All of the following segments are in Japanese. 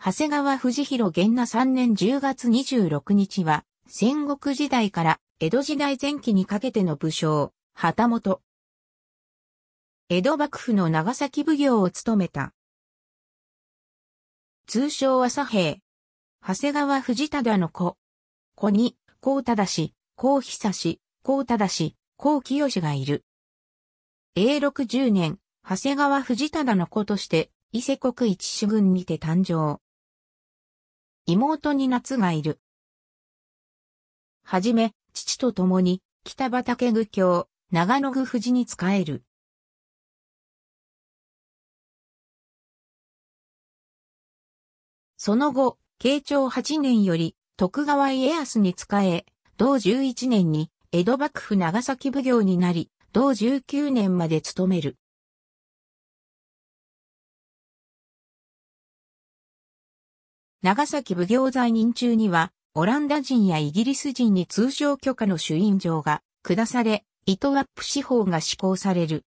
長谷川藤弘源那3年10月26日は、戦国時代から江戸時代前期にかけての武将、旗本。江戸幕府の長崎奉行を務めた。通称は左兵。長谷川藤忠の子。子に、高忠氏、高久氏、高忠氏、高清がいる。永禄10年、長谷川藤忠の子として、伊勢国一主軍にて誕生。妹に夏がいる。はじめ、父と共に、北畠具郷、長野具富士に仕える。その後、慶長8年より、徳川家康に仕え、同11年に、江戸幕府長崎奉行になり、同19年まで務める。長崎奉行在任中には、オランダ人やイギリス人に通常許可の主印状が下され、糸アップ司法が施行される。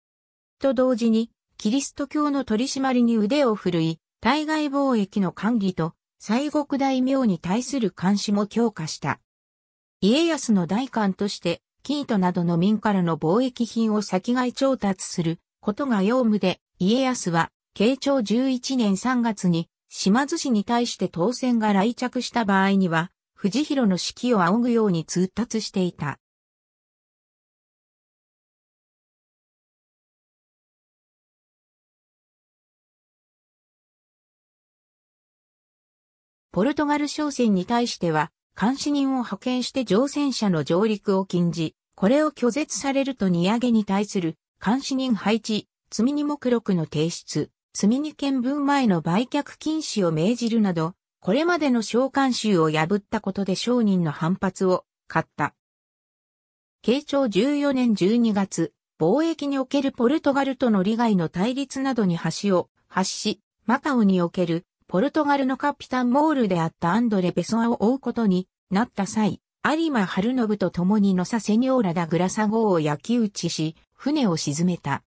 と同時に、キリスト教の取り締まりに腕を振るい、対外貿易の管理と、西国大名に対する監視も強化した。家康の代官として、キートなどの民からの貿易品を先買い調達することが用務で、家康は、慶長11年3月に島津氏に対して当選が来着した場合には、藤弘の指揮を仰ぐように通達していた。ポルトガル商船に対しては、監視人を派遣して乗船者の上陸を禁じ、これを拒絶されると荷上げに対する監視人配置、積み荷目録の提出、積荷見分前の売却禁止を命じるなど、これまでの召喚集を破ったことで商人の反発を買った。慶長14年12月、貿易におけるポルトガルとの利害の対立などに橋を発し、マカオにおけるポルトガルのカピタンモールであったアンドレ・ベソアを追うことになった際、有馬春信と共に野さセニョーラダ・グラサ号を焼き打ちし、船を沈めた。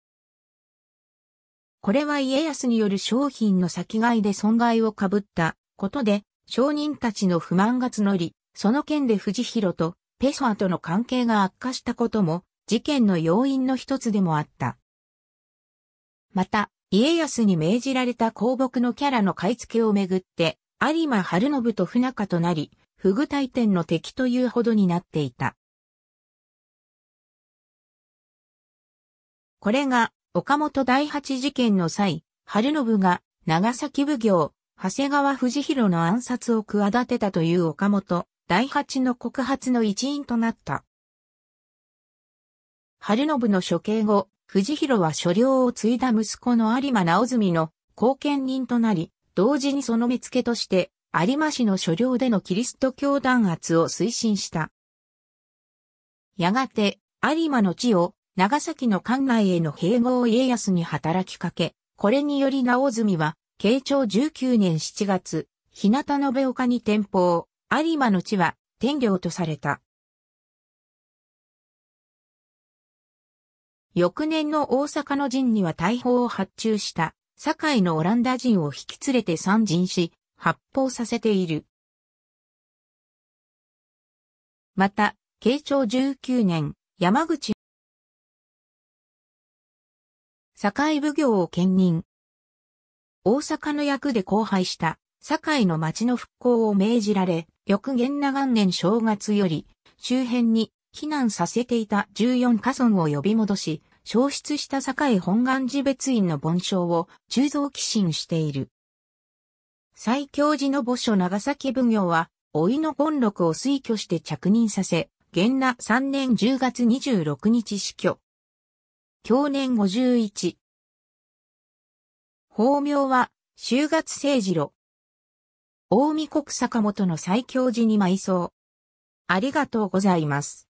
これは家康による商品の先買いで損害をかぶったことで、商人たちの不満が募り、その件で藤弘とペソアとの関係が悪化したことも、事件の要因の一つでもあった。また、家康に命じられた公木のキャラの買い付けをめぐって、有馬晴信と不仲となり、不具体典の敵というほどになっていた。これが岡本第八事件の際、春信が長崎奉行、長谷川藤弘の暗殺を企てたという岡本第八の告発の一因となった。春信の処刑後、藤弘は所領を継いだ息子の有馬直澄の後見人となり、同時にその見付けとして、有馬市の所領でのキリスト教弾圧を推進した。やがて、有馬の地を長崎の関内への併合を家康に働きかけ、これにより直住は、慶長19年7月、日向延岡に転封、有馬の地は天領とされた。翌年の大阪の陣には大砲を発注した、堺のオランダ人を引き連れて参陣し、発砲させている。また、慶長19年、山口堺奉行を兼任。大阪の役で荒廃した、堺の町の復興を命じられ、翌元那元年正月より、周辺に避難させていた14家村を呼び戻し、消失した堺本願寺別院の盆章を鋳造寄進している。最強寺の墓所長崎奉行は、老いの権禄を推挙して着任させ、元那3年10月26日死去。享年51。法名は、修月聖次郎。大見国坂本の最強寺に埋葬。ありがとうございます。